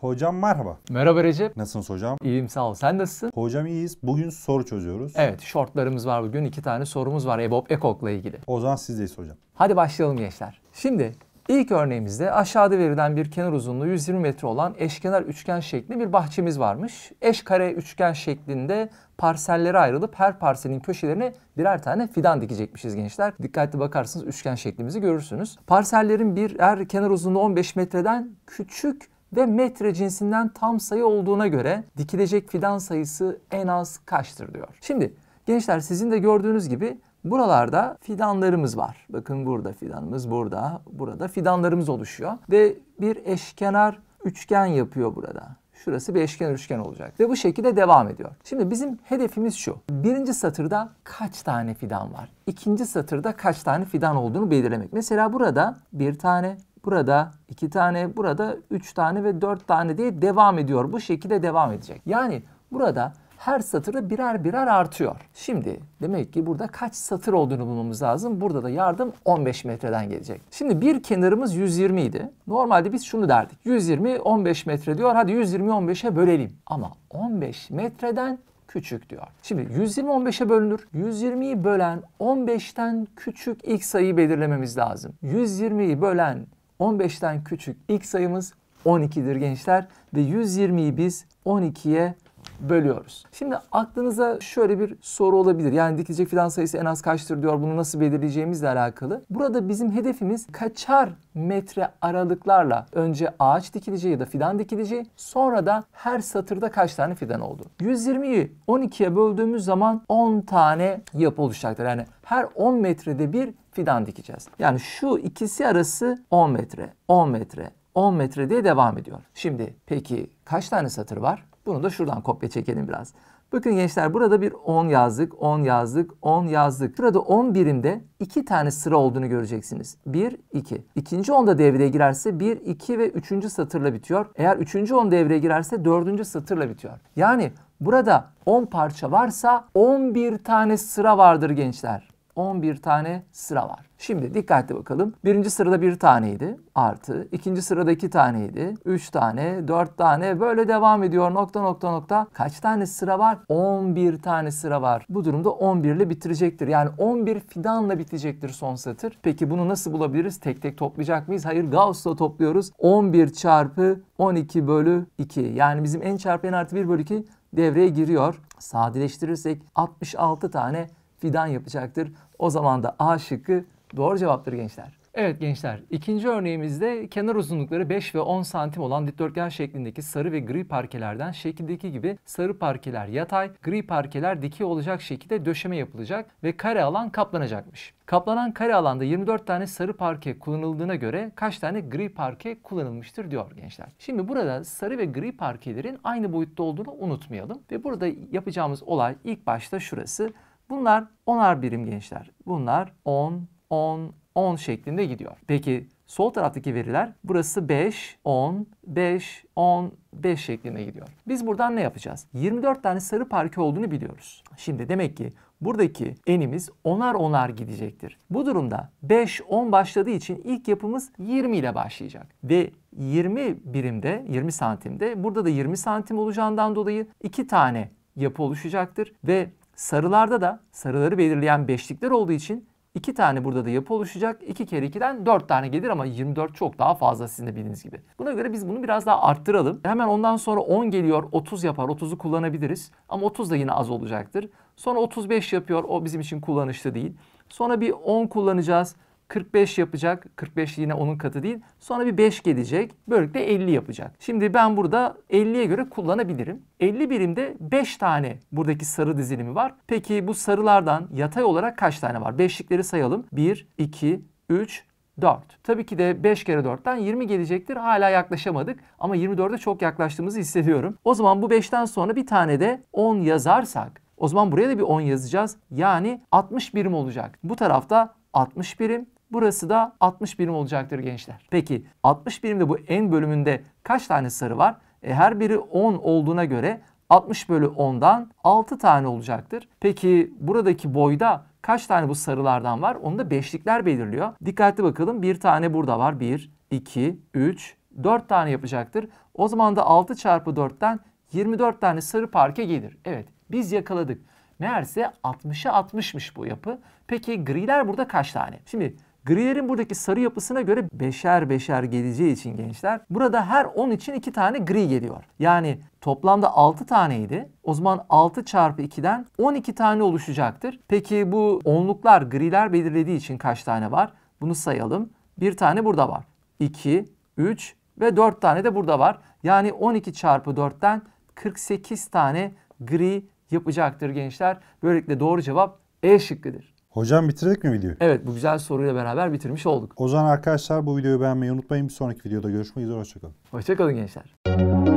Hocam merhaba. Merhaba Recep. Nasılsınız hocam? İyiyim sağ ol. Sen nasılsın? Hocam iyiyiz. Bugün soru çözüyoruz. Evet shortlarımız var bugün. iki tane sorumuz var EBOB ile ilgili. O zaman sizdeyiz hocam. Hadi başlayalım gençler. Şimdi İlk örneğimizde aşağıda verilen bir kenar uzunluğu 120 metre olan eşkenar üçgen şeklinde bir bahçemiz varmış. Eşkare üçgen şeklinde parsellere ayrılıp her parselin köşelerine birer tane fidan dikecekmişiz gençler. Dikkatli bakarsanız üçgen şeklimizi görürsünüz. Parsellerin bir her kenar uzunluğu 15 metreden küçük ve metre cinsinden tam sayı olduğuna göre dikilecek fidan sayısı en az kaçtır diyor. Şimdi gençler sizin de gördüğünüz gibi Buralarda fidanlarımız var. Bakın burada fidanımız, burada, burada fidanlarımız oluşuyor. Ve bir eşkenar üçgen yapıyor burada. Şurası bir eşkenar üçgen olacak. Ve bu şekilde devam ediyor. Şimdi bizim hedefimiz şu. Birinci satırda kaç tane fidan var? İkinci satırda kaç tane fidan olduğunu belirlemek. Mesela burada bir tane, burada iki tane, burada üç tane ve dört tane diye devam ediyor. Bu şekilde devam edecek. Yani burada her satırı birer birer artıyor. Şimdi demek ki burada kaç satır olduğunu bulmamız lazım. Burada da yardım 15 metreden gelecek. Şimdi bir kenarımız 120 idi. Normalde biz şunu derdik. 120 15 metre diyor. Hadi 120 15'e bölelim. Ama 15 metreden küçük diyor. Şimdi 120 15'e bölünür. 120'yi bölen 15'ten küçük ilk sayıyı belirlememiz lazım. 120'yi bölen 15'ten küçük ilk sayımız 12'dir gençler ve 120'yi biz 12'ye bölüyoruz. Şimdi aklınıza şöyle bir soru olabilir. Yani dikilecek fidan sayısı en az kaçtır diyor. Bunu nasıl belirleyeceğimizle alakalı. Burada bizim hedefimiz kaçar metre aralıklarla önce ağaç dikileceği ya da fidan dikileceği sonra da her satırda kaç tane fidan oldu. 120'yi 12'ye böldüğümüz zaman 10 tane yapı oluşacaktır. Yani her 10 metrede bir fidan dikeceğiz. Yani şu ikisi arası 10 metre, 10 metre, 10 metre diye devam ediyor. Şimdi peki kaç tane satır var? Bunu da şuradan kopya çekelim biraz. Bakın gençler burada bir 10 yazdık, 10 yazdık, 10 yazdık. Burada 10 birimde 2 tane sıra olduğunu göreceksiniz. 1, 2. İkinci 10 da devreye girerse 1, 2 ve 3. satırla bitiyor. Eğer 3. 10 devreye girerse 4. satırla bitiyor. Yani burada 10 parça varsa 11 tane sıra vardır gençler. 11 tane sıra var. Şimdi dikkatli bakalım. Birinci sırada bir taneydi artı. ikinci sırada iki taneydi. Üç tane, dört tane böyle devam ediyor nokta nokta nokta. Kaç tane sıra var? 11 tane sıra var. Bu durumda 11 ile bitirecektir. Yani 11 fidanla bitecektir son satır. Peki bunu nasıl bulabiliriz? Tek tek toplayacak mıyız? Hayır Gauss'la topluyoruz. 11 çarpı 12 bölü 2. Yani bizim en çarpı en artı 1 bölü 2 devreye giriyor. Sadeleştirirsek 66 tane fidan yapacaktır. O zaman da A şıkkı doğru cevaptır gençler. Evet gençler, ikinci örneğimizde kenar uzunlukları 5 ve 10 santim olan dikdörtgen şeklindeki sarı ve gri parkelerden şekildeki gibi sarı parkeler yatay, gri parkeler dikey olacak şekilde döşeme yapılacak ve kare alan kaplanacakmış. Kaplanan kare alanda 24 tane sarı parke kullanıldığına göre kaç tane gri parke kullanılmıştır diyor gençler. Şimdi burada sarı ve gri parkelerin aynı boyutta olduğunu unutmayalım ve burada yapacağımız olay ilk başta şurası. Bunlar onar birim gençler. Bunlar 10, 10, 10 şeklinde gidiyor. Peki sol taraftaki veriler burası 5, 10, 5, 10, 5 şeklinde gidiyor. Biz buradan ne yapacağız? 24 tane sarı parke olduğunu biliyoruz. Şimdi demek ki buradaki enimiz onar onar gidecektir. Bu durumda 5, 10 başladığı için ilk yapımız 20 ile başlayacak. Ve 20 birimde, 20 santimde burada da 20 santim olacağından dolayı 2 tane yapı oluşacaktır ve Sarılarda da sarıları belirleyen beşlikler olduğu için iki tane burada da yapı oluşacak. 2 kere 2'den 4 tane gelir ama 24 çok daha fazla sizin de bildiğiniz gibi. Buna göre biz bunu biraz daha arttıralım. Hemen ondan sonra 10 geliyor 30 yapar. 30'u kullanabiliriz. Ama 30 da yine az olacaktır. Sonra 35 yapıyor. O bizim için kullanışlı değil. Sonra bir 10 kullanacağız. 45 yapacak. 45 yine onun katı değil. Sonra bir 5 gelecek. Böylelikle 50 yapacak. Şimdi ben burada 50'ye göre kullanabilirim. 50 birimde 5 tane buradaki sarı dizilimi var. Peki bu sarılardan yatay olarak kaç tane var? Beşlikleri sayalım. 1, 2, 3, 4. Tabii ki de 5 kere 4'ten 20 gelecektir. Hala yaklaşamadık ama 24'e çok yaklaştığımızı hissediyorum. O zaman bu 5'ten sonra bir tane de 10 yazarsak o zaman buraya da bir 10 yazacağız. Yani 60 birim olacak. Bu tarafta 60 birim, Burası da 60 birim olacaktır gençler. Peki 60 birimde bu en bölümünde kaç tane sarı var? E, her biri 10 olduğuna göre 60 bölü 10'dan 6 tane olacaktır. Peki buradaki boyda kaç tane bu sarılardan var? Onu da beşlikler belirliyor. Dikkatli bakalım. Bir tane burada var. 1, 2, 3, 4 tane yapacaktır. O zaman da 6 çarpı 4'ten 24 tane sarı parke gelir. Evet biz yakaladık. Meğerse 60'a 60'mış bu yapı. Peki griler burada kaç tane? Şimdi Grilerin buradaki sarı yapısına göre beşer beşer geleceği için gençler burada her 10 için 2 tane gri geliyor. Yani toplamda 6 taneydi. O zaman 6 çarpı 2'den 12 tane oluşacaktır. Peki bu onluklar griler belirlediği için kaç tane var? Bunu sayalım. Bir tane burada var. 2, 3 ve 4 tane de burada var. Yani 12 çarpı 4'ten 48 tane gri yapacaktır gençler. Böylelikle doğru cevap E şıkkıdır. Hocam bitirdik mi videoyu? Evet bu güzel soruyla beraber bitirmiş olduk. O zaman arkadaşlar bu videoyu beğenmeyi unutmayın. Bir sonraki videoda görüşmek üzere. Hoşçakalın. Hoşçakalın gençler.